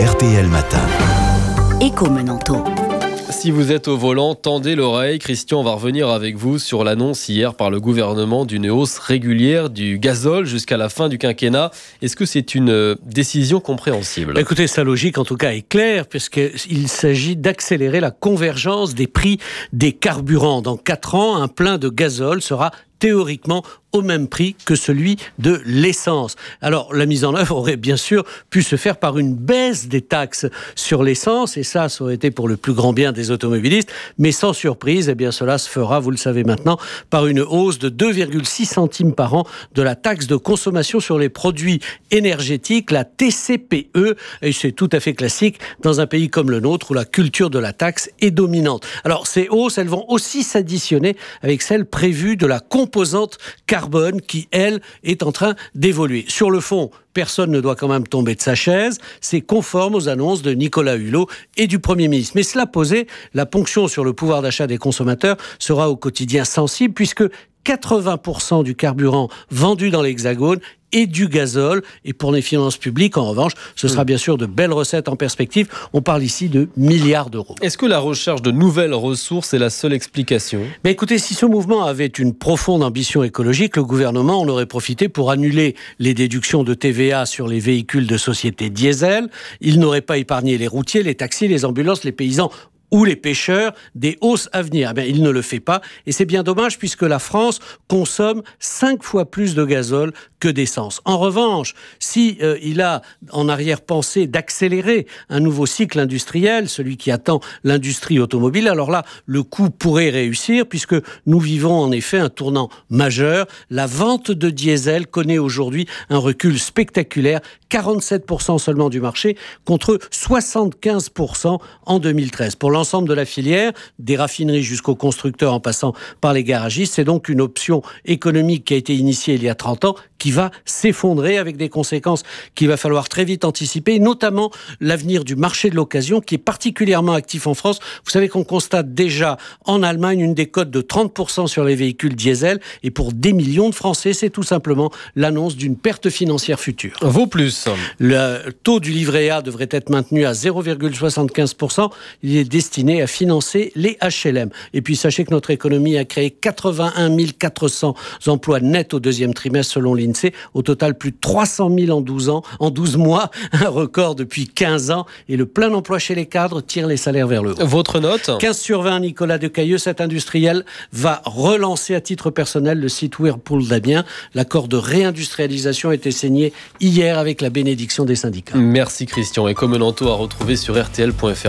RTL Matin. Écho Menanto. Si vous êtes au volant, tendez l'oreille. Christian va revenir avec vous sur l'annonce hier par le gouvernement d'une hausse régulière du gazole jusqu'à la fin du quinquennat. Est-ce que c'est une euh, décision compréhensible bah, Écoutez, sa logique en tout cas est claire puisqu'il s'agit d'accélérer la convergence des prix des carburants. Dans quatre ans, un plein de gazole sera théoriquement au même prix que celui de l'essence. Alors la mise en œuvre aurait bien sûr pu se faire par une baisse des taxes sur l'essence, et ça, ça aurait été pour le plus grand bien des automobilistes, mais sans surprise, eh bien cela se fera, vous le savez maintenant, par une hausse de 2,6 centimes par an de la taxe de consommation sur les produits énergétiques, la TCPE, et c'est tout à fait classique dans un pays comme le nôtre où la culture de la taxe est dominante. Alors ces hausses, elles vont aussi s'additionner avec celles prévues de la composante carbone carbone qui, elle, est en train d'évoluer. Sur le fond, personne ne doit quand même tomber de sa chaise. C'est conforme aux annonces de Nicolas Hulot et du Premier ministre. Mais cela posé, la ponction sur le pouvoir d'achat des consommateurs sera au quotidien sensible puisque 80% du carburant vendu dans l'Hexagone et du gazole. Et pour les finances publiques, en revanche, ce sera hmm. bien sûr de belles recettes en perspective. On parle ici de milliards d'euros. Est-ce que la recherche de nouvelles ressources est la seule explication Mais Écoutez, si ce mouvement avait une profonde ambition écologique, le gouvernement en aurait profité pour annuler les déductions de TVA sur les véhicules de société diesel. Il n'aurait pas épargné les routiers, les taxis, les ambulances, les paysans ou les pêcheurs des hausses à venir. Eh il ne le fait pas et c'est bien dommage puisque la France consomme cinq fois plus de gazole que d'essence. En revanche, si euh, il a en arrière-pensée d'accélérer un nouveau cycle industriel, celui qui attend l'industrie automobile, alors là, le coup pourrait réussir puisque nous vivons en effet un tournant majeur. La vente de diesel connaît aujourd'hui un recul spectaculaire, 47% seulement du marché contre 75% en 2013. Pour l'ensemble de la filière, des raffineries jusqu'aux constructeurs en passant par les garagistes, c'est donc une option économique qui a été initiée il y a 30 ans qui va s'effondrer avec des conséquences qu'il va falloir très vite anticiper, notamment l'avenir du marché de l'occasion qui est particulièrement actif en France. Vous savez qu'on constate déjà en Allemagne une décote de 30% sur les véhicules diesel et pour des millions de Français, c'est tout simplement l'annonce d'une perte financière future. Vaut plus. Le taux du livret A devrait être maintenu à 0,75%. Il est destiné à financer les HLM. Et puis sachez que notre économie a créé 81 400 emplois nets au deuxième trimestre selon l'INSEE au total, plus de 300 000 en 12 ans, en 12 mois, un record depuis 15 ans. Et le plein emploi chez les cadres tire les salaires vers le haut. Votre note 15 sur 20, Nicolas Decailleux, cet industriel va relancer à titre personnel le site Whirlpool d'Amiens. L'accord de réindustrialisation a été signé hier avec la bénédiction des syndicats. Merci Christian. Et comme à retrouver sur rtl.fr.